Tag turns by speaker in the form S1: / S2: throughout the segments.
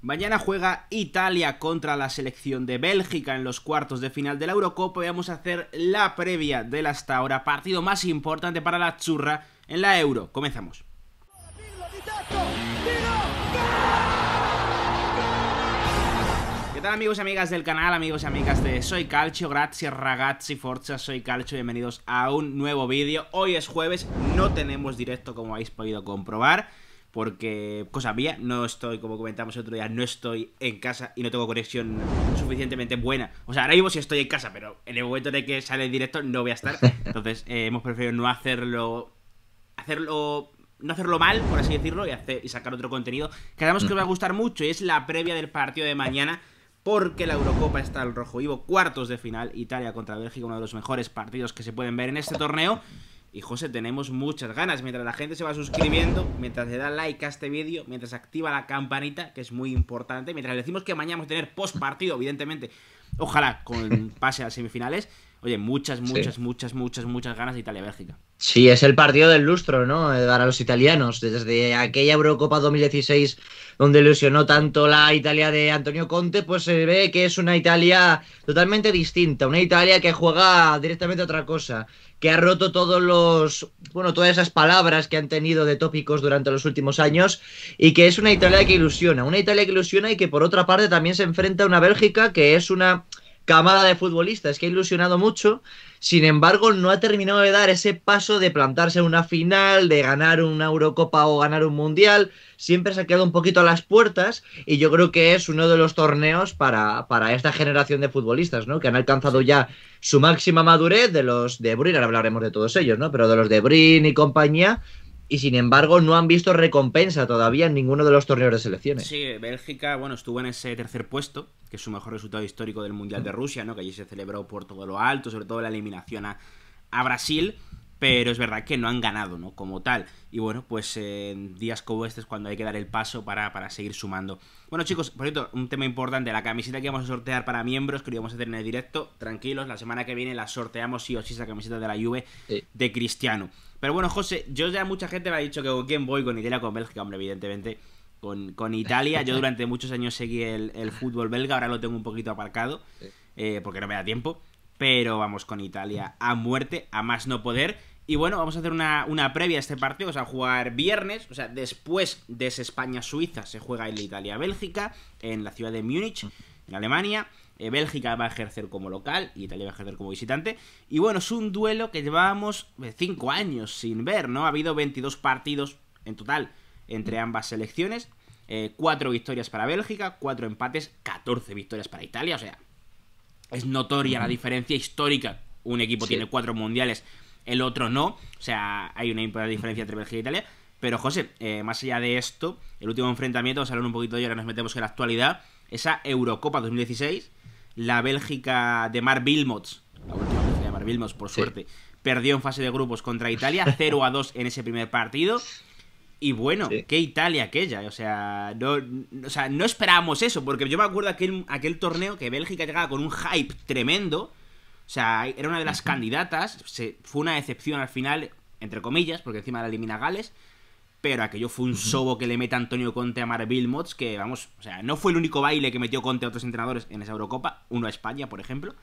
S1: Mañana juega Italia contra la selección de Bélgica en los cuartos de final de la Eurocopa y vamos a hacer la previa del hasta ahora partido más importante para la churra en la Euro. Comenzamos. ¿Qué tal amigos y amigas del canal, amigos y amigas de Soy Calcio? Gracias ragazzi, forza, Soy Calcio, bienvenidos a un nuevo vídeo. Hoy es jueves, no tenemos directo como habéis podido comprobar porque, cosa mía, no estoy, como comentamos el otro día, no estoy en casa y no tengo conexión suficientemente buena. O sea, ahora mismo sí estoy en casa, pero en el momento de que sale el directo no voy a estar. Entonces, eh, hemos preferido no hacerlo. Hacerlo no hacerlo mal, por así decirlo, y, hacer, y sacar otro contenido que sabemos que os va a gustar mucho y es la previa del partido de mañana porque la Eurocopa está al rojo vivo, cuartos de final, Italia contra Bélgica, uno de los mejores partidos que se pueden ver en este torneo y José, tenemos muchas ganas. Mientras la gente se va suscribiendo, mientras le da like a este vídeo, mientras activa la campanita, que es muy importante, mientras le decimos que mañana vamos a tener post partido, evidentemente, ojalá con pase a semifinales. Oye, muchas, muchas, muchas, muchas, muchas ganas de Italia-Bélgica.
S2: Sí, es el partido del lustro, ¿no? Para los italianos. Desde aquella Eurocopa 2016, donde ilusionó tanto la Italia de Antonio Conte, pues se ve que es una Italia totalmente distinta. Una Italia que juega directamente a otra cosa. Que ha roto todos los. Bueno, todas esas palabras que han tenido de tópicos durante los últimos años. Y que es una Italia que ilusiona. Una Italia que ilusiona y que por otra parte también se enfrenta a una Bélgica que es una camada de futbolistas que ha ilusionado mucho, sin embargo no ha terminado de dar ese paso de plantarse una final, de ganar una Eurocopa o ganar un Mundial, siempre se ha quedado un poquito a las puertas y yo creo que es uno de los torneos para, para esta generación de futbolistas, ¿no? Que han alcanzado ya su máxima madurez de los de Brin, ahora hablaremos de todos ellos, ¿no? Pero de los de Brin y compañía, y sin embargo no han visto recompensa todavía en ninguno de los torneos de selecciones.
S1: Sí, Bélgica, bueno, estuvo en ese tercer puesto, que es su mejor resultado histórico del Mundial de mm. Rusia, ¿no? Que allí se celebró por todo lo alto, sobre todo la eliminación a, a Brasil pero es verdad que no han ganado, ¿no? Como tal. Y bueno, pues en días como este es cuando hay que dar el paso para, seguir sumando. Bueno, chicos, por cierto, un tema importante, la camiseta que vamos a sortear para miembros, que lo vamos a hacer en el directo, tranquilos, la semana que viene la sorteamos sí o sí, esa camiseta de la Juve de Cristiano. Pero bueno, José, yo ya mucha gente me ha dicho que con quién voy, con Italia, con Bélgica, hombre, evidentemente. Con, con Italia, yo durante muchos años seguí el, el, fútbol belga, ahora lo tengo un poquito aparcado, eh, porque no me da tiempo, pero vamos con Italia a muerte, a más no poder. Y bueno, vamos a hacer una, previa a este partido, o sea, jugar viernes, o sea, después de España-Suiza se juega la Italia-Bélgica en la ciudad de Múnich, en Alemania. Eh, Bélgica va a ejercer como local y Italia va a ejercer como visitante. Y bueno, es un duelo que llevamos 5 eh, años sin ver, ¿no? Ha habido 22 partidos en total entre ambas selecciones. 4 eh, victorias para Bélgica, 4 empates, 14 victorias para Italia. O sea, es notoria la diferencia histórica. Un equipo tiene 4 mundiales el otro no. O sea, hay una diferencia entre Bélgica y Italia. Pero José, eh, más allá de esto, el último enfrentamiento, vamos a hablar un poquito de ahora nos metemos en la actualidad. Esa Eurocopa 2016, la Bélgica de Mar Vilmots, la última Bélgica de Mar Vilmots, por suerte, perdió en fase de grupos contra Italia, 0 a 2 en ese primer partido. Y bueno, qué Italia aquella, o sea, no, o sea, no esperábamos eso, porque yo me acuerdo aquel, aquel torneo que Bélgica llegaba con un hype tremendo o sea, era una de las candidatas, se, fue una excepción al final, entre comillas, porque encima la elimina Gales, pero aquello fue un sobo que le mete Antonio Conte a Marville Mods que vamos, o sea, no fue el único baile que metió Conte a otros entrenadores en esa Eurocopa, uno a España, por ejemplo.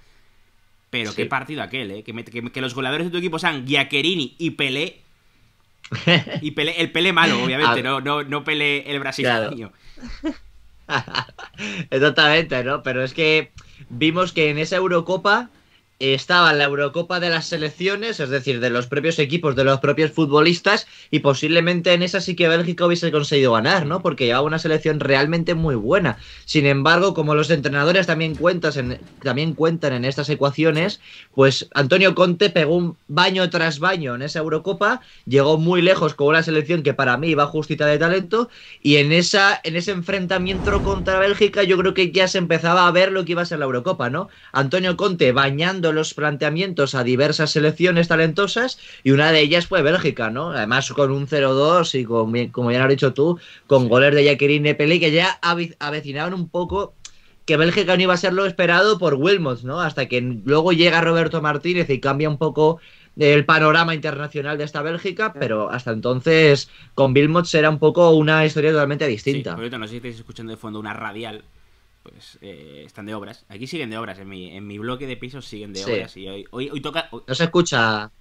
S1: Pero qué partido aquel, ¿eh? Que, que, los goleadores de tu equipo sean Giaccherini y Pelé. Y Pelé, el Pelé malo, obviamente, no, no, Pelé el brasileño.
S2: Exactamente, ¿no? Pero es que vimos que en esa Eurocopa estaba la Eurocopa de las selecciones, es decir, de los propios equipos, de los propios futbolistas, y posiblemente en esa sí que Bélgica hubiese conseguido ganar, ¿no? Porque llevaba una selección realmente muy buena. Sin embargo, como los entrenadores también, también cuentan en estas ecuaciones, pues Antonio Conte pegó un baño tras baño en esa Eurocopa, llegó muy lejos con una selección que para mí iba justita de talento, y en, esa, en ese enfrentamiento contra Bélgica yo creo que ya se empezaba a ver lo que iba a ser la Eurocopa, ¿no? Antonio Conte bañando los planteamientos a diversas selecciones talentosas y una de ellas fue Bélgica, ¿no? Además con un 0-2 y como ya lo has dicho tú, con goles de Jacqueline Pelé, que ya avecinaban un poco que Bélgica no iba a ser lo esperado por Wilmots, ¿no? Hasta que luego llega Roberto Martínez y cambia un poco el panorama internacional de esta Bélgica, pero hasta entonces con Wilmots será un poco una historia totalmente distinta.
S1: no sé si estáis escuchando de fondo una radial pues eh, están de obras. Aquí siguen de obras, en mi, en mi bloque de pisos siguen de obras. Y hoy, hoy, toca. No se
S2: escucha.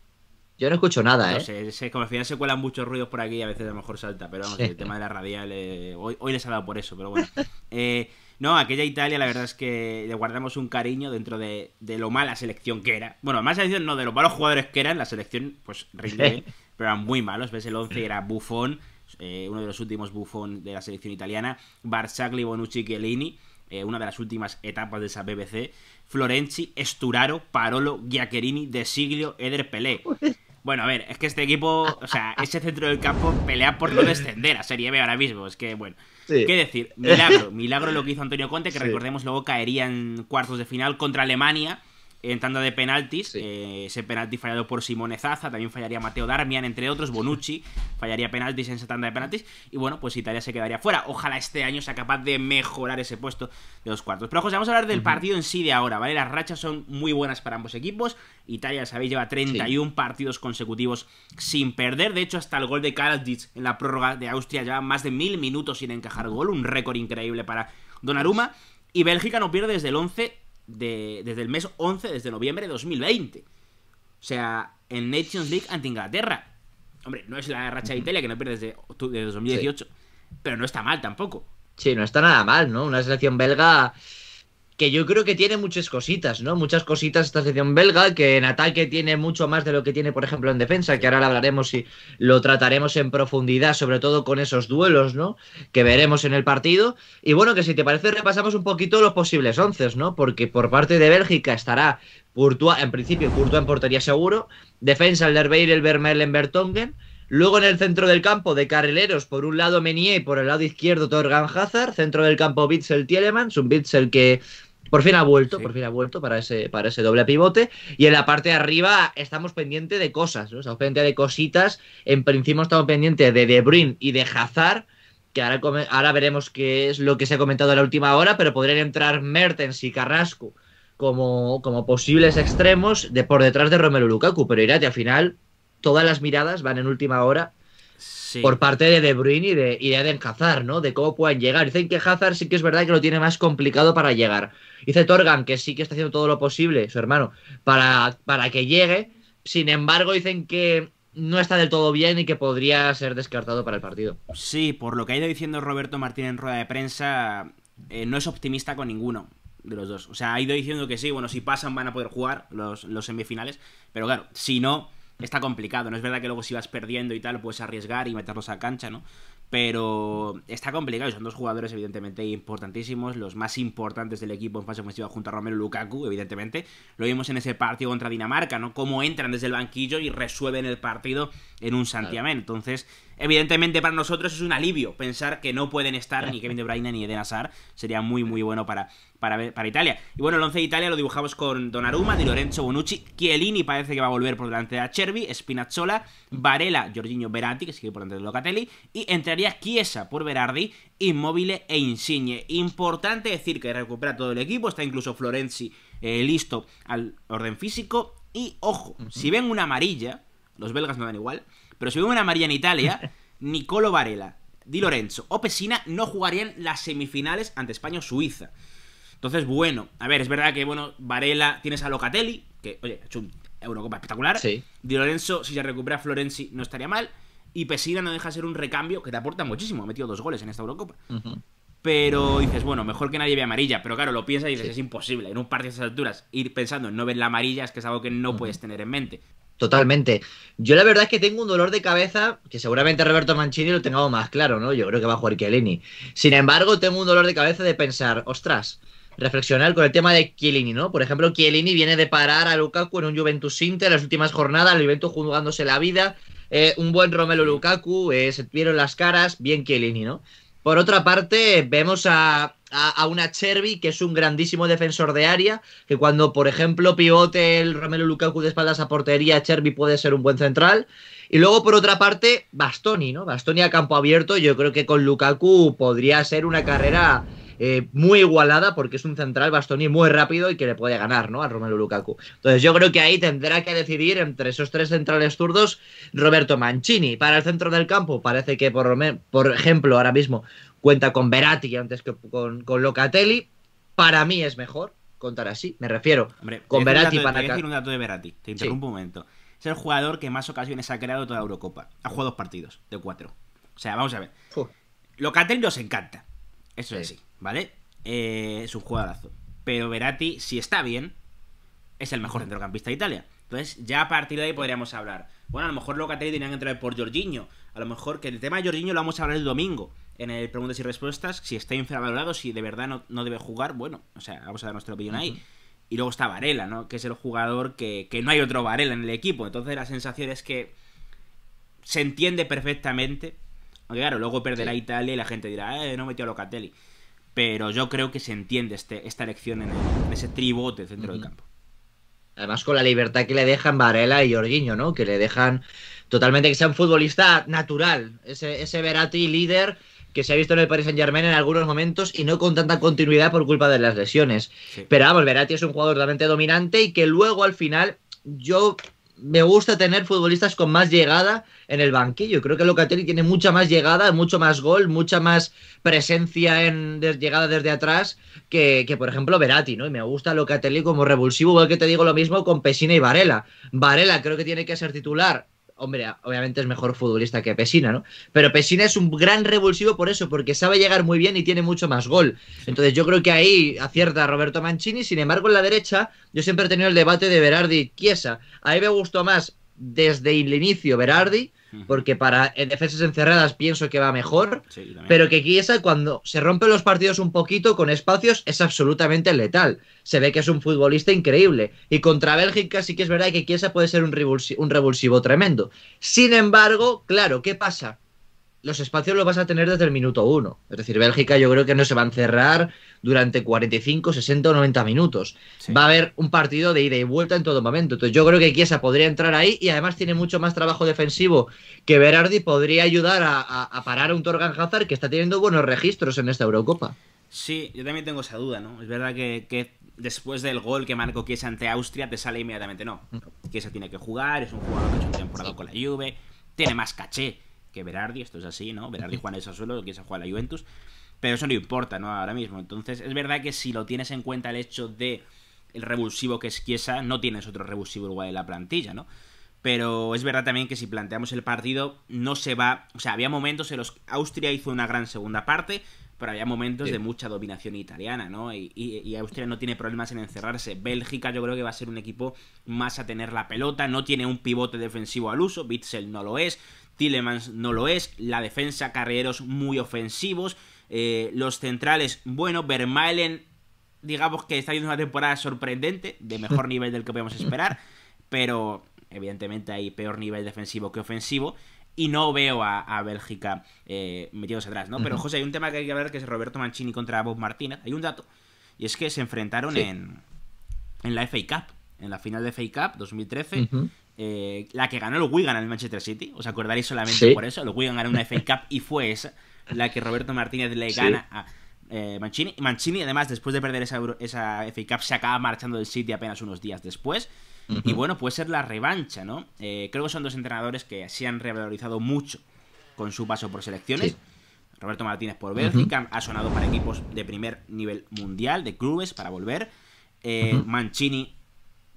S2: Yo no escucho nada,
S1: ¿eh? como al final se cuelan muchos ruidos por aquí a veces a lo mejor salta, pero vamos, el tema de la radial. hoy, hoy les ha dado por eso, pero bueno. Eh, no, aquella Italia, la verdad es que le guardamos un cariño dentro de, de lo mala selección que era. Bueno, más selección no, de los malos jugadores que eran, la selección, pues rinde pero eran muy malos. Ves el 11 era Buffon eh, uno de los últimos Buffon de la selección italiana, Barzagli, Bonucci, Chiellini eh, una de las últimas etapas de esa BBC, Florenzi, Esturaro, Parolo, Giaccherini, De Siglio, Eder Pelé. Bueno, a ver, es que este equipo, o sea, ese centro del campo pelea por no descender a Serie B ahora mismo. Es que, bueno, qué decir, milagro, milagro lo que hizo Antonio Conte, que recordemos luego caería en cuartos de final contra Alemania en tanda de penaltis. Eh, ese penalti fallado por Simone Zaza, también fallaría Mateo Darmian, entre otros, Bonucci fallaría penaltis en esa tanda de penaltis. Y bueno, pues Italia se quedaría fuera. Ojalá este año sea capaz de mejorar ese puesto de los cuartos. Pero vamos a hablar del partido en sí de ahora, ¿vale? Las rachas son muy buenas para ambos equipos. Italia, sabéis, lleva 31 partidos consecutivos sin perder. De hecho, hasta el gol de Karadzic en la prórroga de Austria lleva más de mil minutos sin encajar gol. Un récord increíble para Donnarumma. Y Bélgica no pierde desde el 11 desde el mes 11, desde noviembre de 2020. O sea, en Nations League ante Inglaterra. Hombre, no es la racha de Italia que no pierde desde, 2018, pero no está mal tampoco.
S2: Sí, no está nada mal, ¿no? Una selección belga que yo creo que tiene muchas cositas, ¿no? Muchas cositas esta sección belga, que en ataque tiene mucho más de lo que tiene, por ejemplo, en defensa, que ahora lo hablaremos y lo trataremos en profundidad, sobre todo con esos duelos, ¿no? Que veremos en el partido. Y bueno, que si te parece, repasamos un poquito los posibles once, ¿no? Porque por parte de Bélgica estará Courtois, en principio, Courtois en portería seguro, defensa el Derbeir, el Vermeulen, Bertongen, Luego en el centro del campo, de carrileros, por un lado Menier y por el lado izquierdo Torgan Hazard. Centro del campo Bitzel Tielemans, un Bitzel que por fin ha vuelto, por fin ha vuelto para ese, para ese doble pivote. Y en la parte de arriba estamos pendientes de cosas, ¿no? Estamos pendientes de cositas. En principio estamos pendientes de De Bruyne y de Hazard, que ahora, ahora veremos qué es lo que se ha comentado en la última hora, pero podrían entrar Mertens y Carrasco como, como posibles extremos de por detrás de Romero Lukaku. Pero que al final todas las miradas van en última hora por parte de De Bruyne y de, y de Eden Hazard, ¿no? De cómo puedan llegar. Dicen que Hazard sí que es verdad que lo tiene más complicado para llegar. Dice Torgan que sí que está haciendo todo lo posible, su hermano, para, para que llegue. Sin embargo, dicen que no está del todo bien y que podría
S1: ser descartado para el partido. Sí, por lo que ha ido diciendo Roberto Martín en rueda de prensa, eh, no es optimista con ninguno de los dos. O sea, ha ido diciendo que sí, bueno, si pasan van a poder jugar los, los semifinales, pero claro, si no está complicado. No es verdad que luego si vas perdiendo y tal, puedes arriesgar y meterlos a cancha, ¿no? Pero está complicado. son dos jugadores, evidentemente, importantísimos. Los más importantes del equipo en fase ofensiva junto a Romero Lukaku, evidentemente. Lo vimos en ese partido contra Dinamarca, ¿no? Cómo entran desde el banquillo y resuelven el partido en un santiamén. Entonces Evidentemente para nosotros es un alivio pensar que no pueden estar ni Kevin De Bruyne ni Eden Hazard. Sería muy muy bueno para, para, para Italia. Y bueno, el 11 de Italia lo dibujamos con Donnarumma, Di Lorenzo, Bonucci, Chiellini parece que va a volver por delante de Acerbi, Spinazzola, Varela, Giorginio Berati, que sigue por delante de Locatelli, y entraría Chiesa por Berardi, Inmóvil e Insigne. Importante decir que recupera todo el equipo, está incluso Florenzi eh, listo al orden físico. Y ojo, si ven una amarilla, los belgas no dan igual, pero si vemos una María en Italia, Nicolo Varela, Di Lorenzo o Pesina no jugarían las semifinales ante España o Suiza. Entonces, bueno, a ver, es verdad que, bueno, Varela tienes a Locatelli, que, oye, ha hecho Eurocopa espectacular. Di Lorenzo, si se recupera Florenzi, no estaría mal. Y Pesina no deja de ser un recambio que te aporta muchísimo. Ha metido dos goles en esta Eurocopa. Pero dices, bueno, mejor que nadie vea amarilla. Pero claro, lo piensas y dices, es imposible. En un partido de esas alturas, ir pensando en no ver la amarilla es que
S2: es algo que no puedes tener en mente. Totalmente. Yo la verdad es que tengo un dolor de cabeza, que seguramente Roberto Mancini lo tenga más claro, ¿no? Yo creo que va a jugar Chiellini. Sin embargo, tengo un dolor de cabeza de pensar, ostras, reflexionar con el tema de Chiellini, ¿no? Por ejemplo, Chiellini viene de parar a Lukaku en un Juventus Inter las últimas jornadas, el Juventus jugándose la vida, eh, un buen Romelo Lukaku, eh, se vieron las caras, bien Chiellini, ¿no? Por otra parte, vemos a a, una Chervi, que es un grandísimo defensor de área, que cuando, por ejemplo, pivote el Romelu Lukaku de espaldas a portería, Chervi puede ser un buen central. Y luego, por otra parte, Bastoni, ¿no? Bastoni a campo abierto, yo creo que con Lukaku podría ser una carrera eh, muy igualada, porque es un central Bastoni muy rápido y que le puede ganar, ¿no? A Romelu Lukaku. Entonces, yo creo que ahí tendrá que decidir entre esos tres centrales zurdos Roberto Mancini. Para el centro del campo, parece que, por, por ejemplo, ahora mismo cuenta con Veratti antes que con, Locatelli. Para mí es mejor contar así, me refiero. con Verati para decir un
S1: dato de Verati, te interrumpo un momento. Es el jugador que más ocasiones ha creado toda la Eurocopa. Ha jugado dos partidos de cuatro. O sea, vamos a ver. Locatelli nos encanta. Eso es así, ¿vale? Eh, es un jugadorazo. Pero Verati, si está bien, es el mejor centrocampista de Italia. Entonces, ya a partir de ahí podríamos hablar. Bueno, a lo mejor Locatelli tenían que entrar por Jorginho. A lo mejor que el tema de Jorginho lo vamos a hablar el domingo en el preguntas y respuestas, si está infravalorado, si de verdad no, debe jugar, bueno, o sea, vamos a dar nuestra opinión ahí. Y luego está Varela, ¿no? Que es el jugador que, que no hay otro Varela en el equipo. Entonces la sensación es que se entiende perfectamente. Aunque claro, luego perderá Italia y la gente dirá, eh, no metió a Locatelli. Pero yo creo que se entiende este, esta elección en, ese tribote centro del campo.
S2: Además con la libertad que le dejan Varela y Jorginho, ¿no? Que le dejan totalmente que sea un futbolista natural. Ese, ese Verati líder que se ha visto en el Paris Saint Germain en algunos momentos y no con tanta continuidad por culpa de las lesiones. Pero vamos, Verati es un jugador realmente dominante y que luego al final yo me gusta tener futbolistas con más llegada en el banquillo. Creo que Locatelli tiene mucha más llegada, mucho más gol, mucha más presencia en llegada desde atrás que, por ejemplo, Verati, ¿no? Y me gusta Locatelli como revulsivo, igual que te digo lo mismo con Pesina y Varela. Varela creo que tiene que ser titular hombre, obviamente es mejor futbolista que Pesina, ¿no? Pero Pesina es un gran revulsivo por eso, porque sabe llegar muy bien y tiene mucho más gol. Entonces yo creo que ahí acierta Roberto Mancini, sin embargo en la derecha yo siempre he tenido el debate de Berardi y Chiesa. A mí me gustó más desde el inicio Berardi, porque para defensas encerradas pienso que va mejor, pero que Kiesa cuando se rompen los partidos un poquito con espacios es absolutamente letal. Se ve que es un futbolista increíble. Y contra Bélgica sí que es verdad que Kiesa puede ser un revulsivo tremendo. Sin embargo, claro, ¿qué pasa? los espacios los vas a tener desde el minuto uno. Es decir, Bélgica yo creo que no se va a encerrar durante 45, 60 o 90 minutos. Va a haber un partido de ida y vuelta en todo momento. Entonces yo creo que Kiesa podría entrar ahí y además tiene mucho más trabajo defensivo que Berardi podría ayudar a, parar a un Torgan Hazard que está teniendo buenos registros en esta Eurocopa. Sí,
S1: yo también tengo esa duda, ¿no? Es verdad que, después del gol que marcó Kiesa ante Austria te sale inmediatamente, no. Kiesa mm. tiene que jugar, es un jugador que ha hecho temporada con la Juve, tiene más caché que Berardi, esto es así, ¿no? Berardi juega en el Sassuolo, que juega juega la Juventus, pero eso no importa, ¿no? Ahora mismo. Entonces, es verdad que si lo tienes en cuenta el hecho de el revulsivo que es Chiesa, no tienes otro revulsivo igual en la plantilla, ¿no? Pero es verdad también que si planteamos el partido, no se va. O sea, había momentos en los que Austria hizo una gran segunda parte, pero había momentos de mucha dominación italiana, ¿no? Y, Austria no tiene problemas en encerrarse. Bélgica yo creo que va a ser un equipo más a tener la pelota, no tiene un pivote defensivo al uso, Bitzel no lo es, Tillemans no lo es, la defensa, carreros muy ofensivos, eh, los centrales, bueno, Vermaelen, digamos que está haciendo una temporada sorprendente, de mejor nivel del que podemos esperar, pero evidentemente hay peor nivel defensivo que ofensivo, y no veo a, Bélgica eh, metidos atrás, ¿no? Pero, José, hay un tema que hay que hablar que es Roberto Mancini contra Bob Martina, Hay un dato, y es que se enfrentaron en, en la FA Cup, en la final de FA Cup 2013. Eh, la que ganó el Wigan el Manchester City, os acordaréis solamente por eso, el Wigan ganó una FA Cup y fue esa la que Roberto Martínez le gana a Mancini eh, Mancini. Mancini, además, después de perder esa, FA Cup, se acaba marchando del City apenas unos días después. Y bueno, puede ser la revancha, ¿no? Eh, creo que son dos entrenadores que se han revalorizado mucho con su paso por selecciones. Roberto Martínez por Bélgica, ha sonado para equipos de primer nivel mundial, de clubes, para volver. Mancini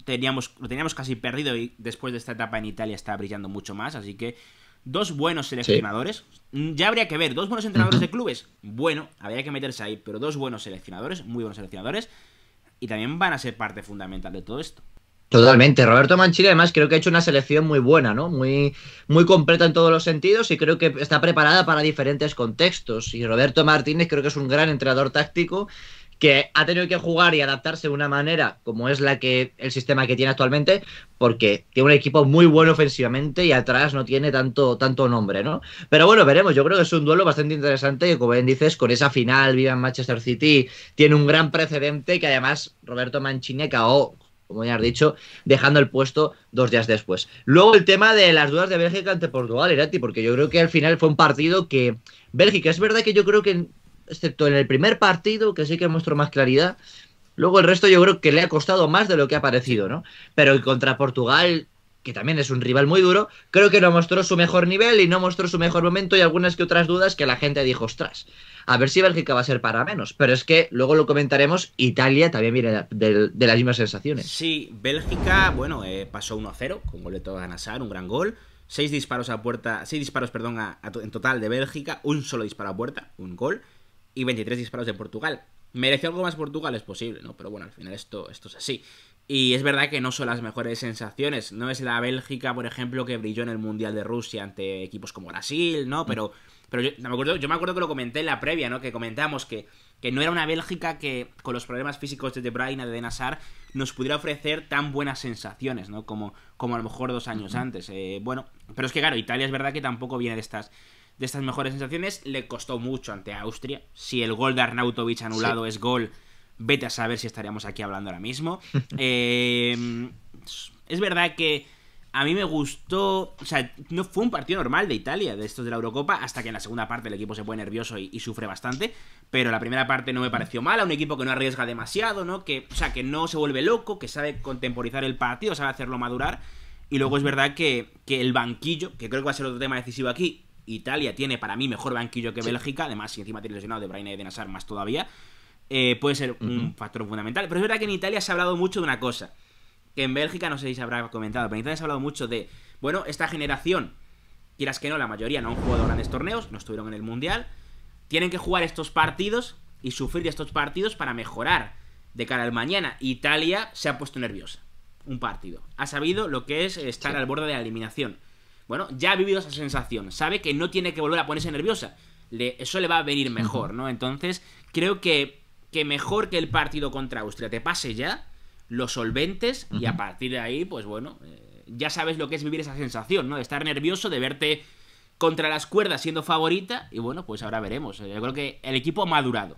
S1: teníamos, lo teníamos casi perdido y después de esta etapa en Italia está brillando mucho más, así que dos buenos seleccionadores. Mm, ya habría que ver, dos buenos entrenadores de clubes. Bueno, habría que meterse ahí, pero dos buenos seleccionadores, muy buenos seleccionadores, y también van a ser parte fundamental de todo esto.
S2: Totalmente. Roberto Mancini además, creo que ha hecho una selección muy buena, ¿no? Muy, muy completa en todos los sentidos y creo que está preparada para diferentes contextos. Y Roberto Martínez creo que es un gran entrenador táctico que ha tenido que jugar y adaptarse de una manera como es la que el sistema que tiene actualmente, porque tiene un equipo muy bueno ofensivamente y atrás no tiene tanto, tanto nombre, ¿no? Pero bueno, veremos. Yo creo que es un duelo bastante interesante y como bien dices, con esa final viva Manchester City, tiene un gran precedente que además Roberto Mancini acabó como ya has dicho, dejando el puesto dos días después. Luego el tema de las dudas de Bélgica ante Portugal, Irati, porque yo creo que al final fue un partido que Bélgica, es verdad que yo creo que excepto en el primer partido, que sí que mostró más claridad. Luego el resto yo creo que le ha costado más de lo que ha parecido, ¿no? Pero contra Portugal, que también es un rival muy duro, creo que no mostró su mejor nivel y no mostró su mejor momento y algunas que otras dudas que la gente dijo, ostras, a ver si Bélgica va a ser para menos. Pero es que luego lo comentaremos, Italia también viene de, las mismas sensaciones.
S1: Sí, Bélgica, bueno, eh, pasó 1-0 con goleto de Ganasar, un gran gol. Seis disparos a puerta, seis disparos, perdón, en total de Bélgica, un solo disparo a puerta, un gol y 23 disparos de Portugal. ¿Mereció algo más Portugal? Es posible, ¿no? Pero bueno, al final esto, esto es así. Y es verdad que no son las mejores sensaciones. No es la Bélgica, por ejemplo, que brilló en el Mundial de Rusia ante equipos como Brasil, ¿no? Mm. Pero, pero yo, me acuerdo, que lo comenté en la previa, ¿no? Que comentamos que, que no era una Bélgica que, con los problemas físicos de De Bruyne, de Nazar, nos pudiera ofrecer tan buenas sensaciones, ¿no? Como, como a lo mejor dos años antes. Eh, bueno, pero es que claro, Italia es verdad que tampoco viene de estas de estas mejores sensaciones. Le costó mucho ante Austria. Si el gol de Arnautovic anulado es gol, vete a saber si estaríamos aquí hablando ahora mismo. Em, es verdad que a mí me gustó, o sea, no fue un partido normal de Italia, de estos de la Eurocopa, hasta que en la segunda parte el equipo se pone nervioso y, sufre bastante, pero la primera parte no me pareció mala, un equipo que no arriesga demasiado, ¿no? Que, o sea, que no se vuelve loco, que sabe contemporizar el partido, sabe hacerlo madurar, y luego es verdad que, que el banquillo, que creo que va a ser otro tema decisivo aquí, Italia tiene para mí mejor banquillo que Bélgica, además si encima tiene lesionado de Braina y de Nassar más todavía, eh, puede ser un factor fundamental. Pero es verdad que en Italia se ha hablado mucho de una cosa, que en Bélgica no sé si se habrá comentado, pero en Italia se ha hablado mucho de, bueno, esta generación, quieras que no, la mayoría no han jugado grandes torneos, no estuvieron en el Mundial, tienen que jugar estos partidos y sufrir de estos partidos para mejorar de cara al mañana. Italia se ha puesto nerviosa. Un partido. Ha sabido lo que es estar al borde de la eliminación bueno, ya ha vivido esa sensación, sabe que no tiene que volver a ponerse nerviosa, eso le va a venir mejor, ¿no? Entonces, creo que, que mejor que el partido contra Austria te pase ya, lo solventes y a partir de ahí, pues bueno, eh, ya sabes lo que es vivir esa sensación, ¿no? De estar nervioso, de verte contra las cuerdas siendo favorita y bueno, pues ahora veremos. Eh, yo creo que el equipo ha madurado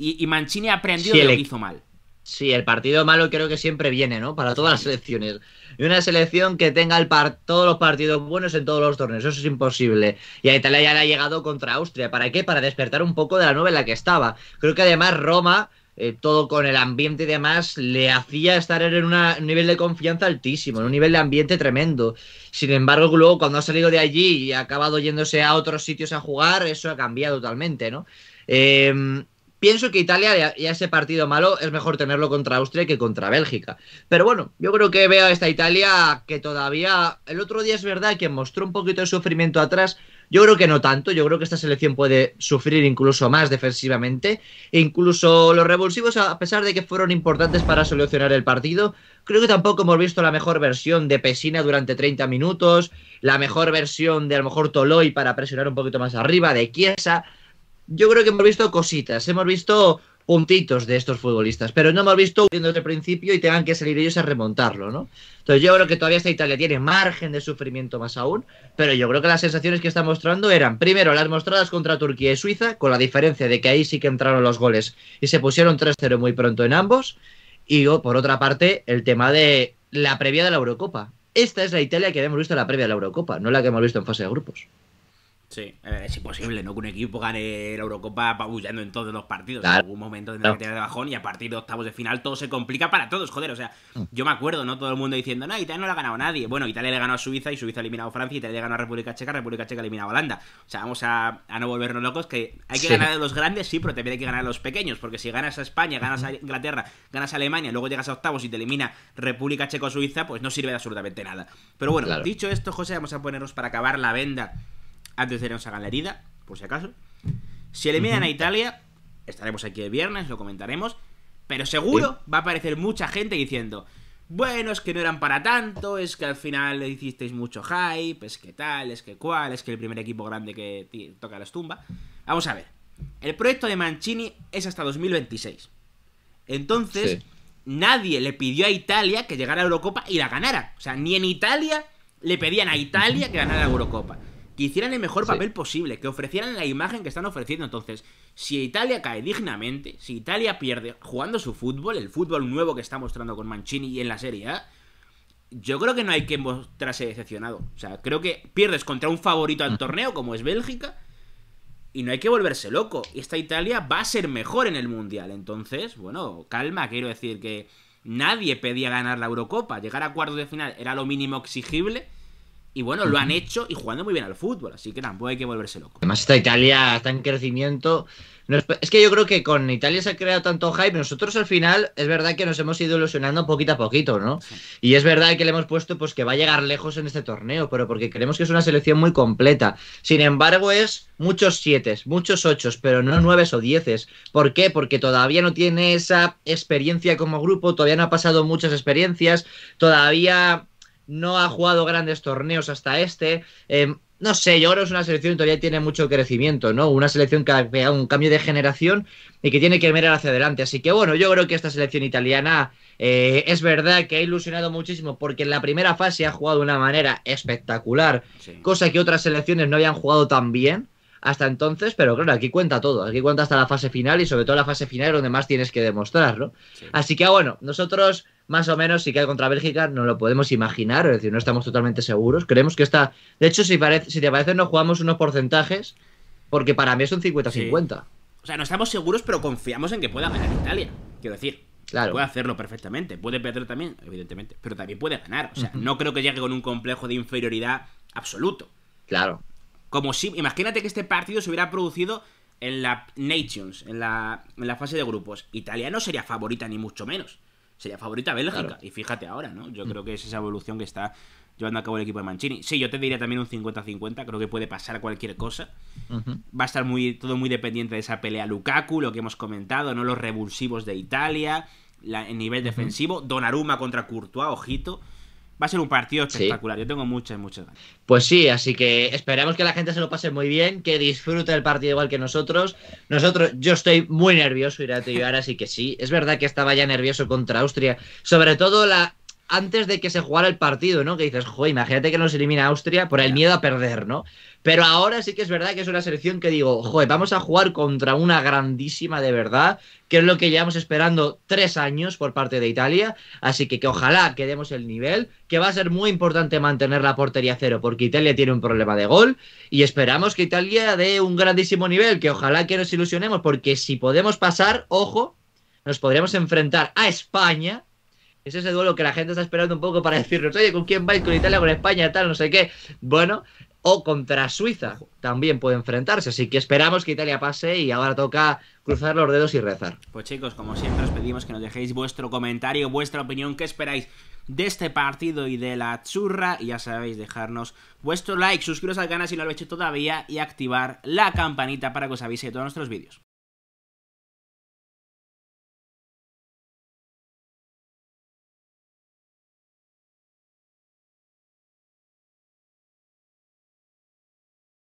S1: y, Mancini ha aprendido de lo e- que hizo
S2: mal. Sí, el partido malo creo que siempre viene, ¿no? Para todas las selecciones. Y una selección que tenga todos los partidos buenos en todos los torneos, eso es imposible. Y a Italia ya le ha llegado contra Austria. ¿Para qué? Para despertar un poco de la nube en la que estaba. Creo que además Roma, eh, todo con el ambiente y demás, le hacía estar en un nivel de confianza altísimo, en un nivel de ambiente tremendo. Sin embargo, luego cuando ha salido de allí y ha acabado yéndose a otros sitios a jugar, eso ha cambiado totalmente, ¿no? Eh, Pienso que Italia ya ese partido malo es mejor tenerlo contra Austria que contra Bélgica. Pero bueno, yo creo que veo a esta Italia que todavía... El otro día es verdad que mostró un poquito de sufrimiento atrás. Yo creo que no tanto, yo creo que esta selección puede sufrir incluso más defensivamente. incluso los revulsivos, a pesar de que fueron importantes para solucionar el partido, creo que tampoco hemos visto la mejor versión de Pesina durante 30 minutos, la mejor versión de a lo mejor Toloi para presionar un poquito más arriba, de Chiesa yo creo que hemos visto cositas, hemos visto puntitos de estos futbolistas, pero no hemos visto desde el principio y tengan que salir ellos a remontarlo, ¿no? Entonces yo creo que todavía esta Italia tiene margen de sufrimiento más aún, pero yo creo que las sensaciones que está mostrando eran, primero, las mostradas contra Turquía y Suiza, con la diferencia de que ahí sí que entraron los goles y se pusieron 3-0 muy pronto en ambos, y por otra parte, el tema de la previa de la Eurocopa. Esta es la Italia que habíamos visto en la previa de la Eurocopa, no la que hemos visto en fase de grupos.
S1: Sí, es imposible, ¿no? Que un equipo gane la Eurocopa apabullando en todos los partidos. En algún momento de la de bajón y a partir de octavos de final todo se complica para todos, joder. O sea, mm. yo me acuerdo, ¿no? Todo el mundo diciendo, no, Italia no la ha ganado nadie. Bueno, Italia le ganó a Suiza y Suiza ha eliminado a Francia, Italia le ganó a República Checa, República Checa eliminó a Holanda. O sea, vamos a, no volvernos locos, que hay que ganar a los grandes, sí, pero también hay que ganar a los pequeños, porque si ganas a España, ganas a Inglaterra, ganas a Alemania, luego llegas a octavos y te elimina República Checa o Suiza, pues no sirve de absolutamente nada. Pero bueno, dicho esto, José, vamos a ponernos para acabar la venda antes de que nos hagan la herida, por si acaso. Si eliminan a Italia, estaremos aquí el viernes, lo comentaremos. Pero seguro va a aparecer mucha gente diciendo: Bueno, es que no eran para tanto, es que al final le hicisteis mucho hype, es que tal, es que cual, es que el primer equipo grande que toca las tumba. Vamos a ver. El proyecto de Mancini es hasta 2026. Entonces, nadie le pidió a Italia que llegara a Eurocopa y la ganara. O sea, ni en Italia le pedían a Italia que ganara la Eurocopa que hicieran el mejor papel posible, que ofrecieran la imagen que están ofreciendo. Entonces, si Italia cae dignamente, si Italia pierde jugando su fútbol, el fútbol nuevo que está mostrando con Mancini y en la Serie A, yo creo que no hay que mostrarse decepcionado. O sea, creo que pierdes contra un favorito al torneo como es Bélgica y no hay que volverse loco. Esta Italia va a ser mejor en el Mundial. Entonces, bueno, calma, quiero decir que nadie pedía ganar la Eurocopa. Llegar a cuartos de final era lo mínimo exigible y bueno, lo han hecho y jugando muy bien al fútbol, así que tampoco hay que volverse
S2: loco. Además, esta Italia está en crecimiento. Es que yo creo que con Italia se ha creado tanto hype, nosotros al final es verdad que nos hemos ido ilusionando poquito a poquito, ¿no? Y es verdad que le hemos puesto pues que va a llegar lejos en este torneo, pero porque creemos que es una selección muy completa. Sin embargo, es muchos siete, muchos ocho, pero no nueve o dieces. ¿Por qué? Porque todavía no tiene esa experiencia como grupo, todavía no ha pasado muchas experiencias, todavía no ha jugado grandes torneos hasta este. Eh, no sé, yo creo es una selección que todavía tiene mucho crecimiento, ¿no? Una selección que ha cambiado, un cambio de generación y que tiene que mirar hacia adelante. Así que bueno, yo creo que esta selección italiana eh, es verdad que ha ilusionado muchísimo porque en la primera fase ha jugado de una manera espectacular, cosa que otras selecciones no habían jugado tan bien hasta entonces, pero claro, aquí cuenta todo, aquí cuenta hasta la fase final y sobre todo la fase final es donde más tienes que demostrar, ¿no? Así que ah, bueno, nosotros más o menos si cae contra Bélgica no lo podemos imaginar, es decir, no estamos totalmente seguros. Creemos que está... De hecho, si, si te parece, nos jugamos unos porcentajes, porque para mí son 50-50.
S1: O sea, no estamos seguros, pero confiamos en que pueda ganar Italia, quiero decir. Puede hacerlo perfectamente, puede perder también, evidentemente, pero también puede ganar. O sea, no creo que llegue con un complejo de inferioridad absoluto. Claro. Como si, imagínate que este partido se hubiera producido en la Nations, en la, en la fase de grupos. Italia no sería favorita ni mucho menos sería favorita Bélgica. Y fíjate ahora, ¿no? Yo mm. creo que es esa evolución que está llevando a cabo el equipo de Mancini. Sí, yo te diría también un 50-50, creo que puede pasar cualquier cosa. Va a estar muy, todo muy dependiente de esa pelea Lukaku, lo que hemos comentado, ¿no? Los revulsivos de Italia, la, el nivel defensivo, Donnarumma contra Courtois, ojito va a
S2: ser un partido espectacular. Yo tengo muchas, muchas ganas. Pues sí, así que esperamos que la gente se lo pase muy bien, que disfrute el partido igual que nosotros. Nosotros, yo estoy muy nervioso, Irate y ahora sí que sí. Es verdad que estaba ya nervioso contra Austria, sobre todo la antes de que se jugara el partido, ¿no? Que dices, joder, imagínate que nos elimina Austria por el miedo a perder, ¿no? Pero ahora sí que es verdad que es una selección que digo, joder, vamos a jugar contra una grandísima de verdad, que es lo que llevamos esperando tres años por parte de Italia, así que, que ojalá que demos el nivel, que va a ser muy importante mantener la portería cero, porque Italia tiene un problema de gol, y esperamos que Italia dé un grandísimo nivel, que ojalá que nos ilusionemos, porque si podemos pasar, ojo, nos podríamos enfrentar a España es ese duelo que la gente está esperando un poco para decirnos, oye, ¿con quién vais? ¿Con Italia? ¿Con España? Tal, no sé qué. Bueno, o contra Suiza también puede enfrentarse. Así que esperamos que Italia pase y ahora toca cruzar los dedos y rezar.
S1: Pues chicos, como siempre os pedimos que nos dejéis vuestro comentario, vuestra opinión, qué esperáis de este partido y de la churra. Y ya sabéis, dejarnos vuestro like, suscribiros al canal si no lo habéis hecho todavía y activar
S2: la campanita para que os avise de todos nuestros vídeos.